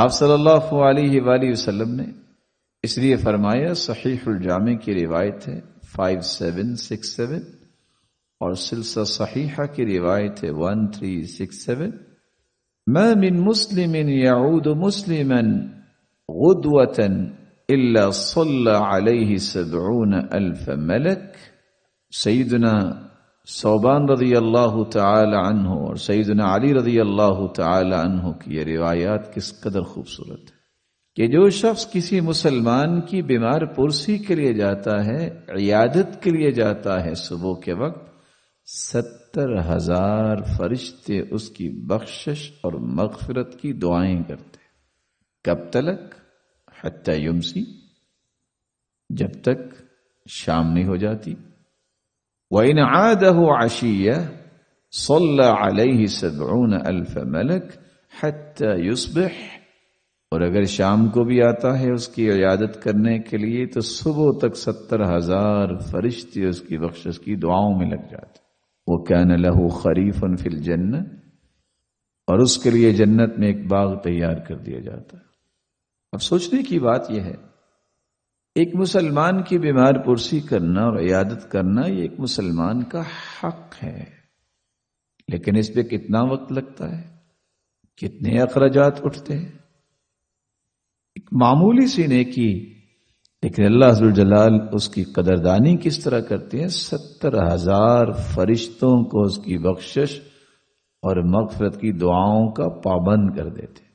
آپ صلی اللہ علیہ وآلہ وسلم نے اس لیے فرمایا صحیح الجامع کی روایت ہے 5767 اور سلسلہ صحیحہ کی روایت ہے 1367 ما من مسلم يعود مسلما غدوة الا صلى عليه سبعون الف ملک سیدنا صوبان رضی اللہ تعالی عنہ اور سیدنا علی رضی اللہ تعالی عنہ کی یہ روایات کس قدر خوبصورت ہے کہ جو شخص کسی مسلمان کی بیمار پرسی کے لیے جاتا ہے عیادت کے لیے جاتا ہے صبح کے وقت ستر ہزار فرشتے اس کی بخشش اور مغفرت کی دعائیں کرتے کب تلک حتی یمسی جب تک شام نہیں ہو جاتی اور اگر شام کو بھی آتا ہے اس کی عیادت کرنے کے لیے تو صبح تک ستر ہزار فرشتے اس کی بخش کی دعاؤں میں لگ جاتے وہ کیا نل خریف فی جنت اور اس کے لیے جنت میں ایک باغ تیار کر دیا جاتا ہے اب سوچنے کی بات یہ ہے ایک مسلمان کی بیمار پرسی کرنا اور عیادت کرنا یہ ایک مسلمان کا حق ہے لیکن اس پہ کتنا وقت لگتا ہے کتنے اخراجات اٹھتے ہیں ایک معمولی نے کی لیکن اللہ حضر الجلال اس کی قدردانی کس طرح کرتے ہیں ستر ہزار فرشتوں کو اس کی بخشش اور مغفرت کی دعاؤں کا پابند کر دیتے ہیں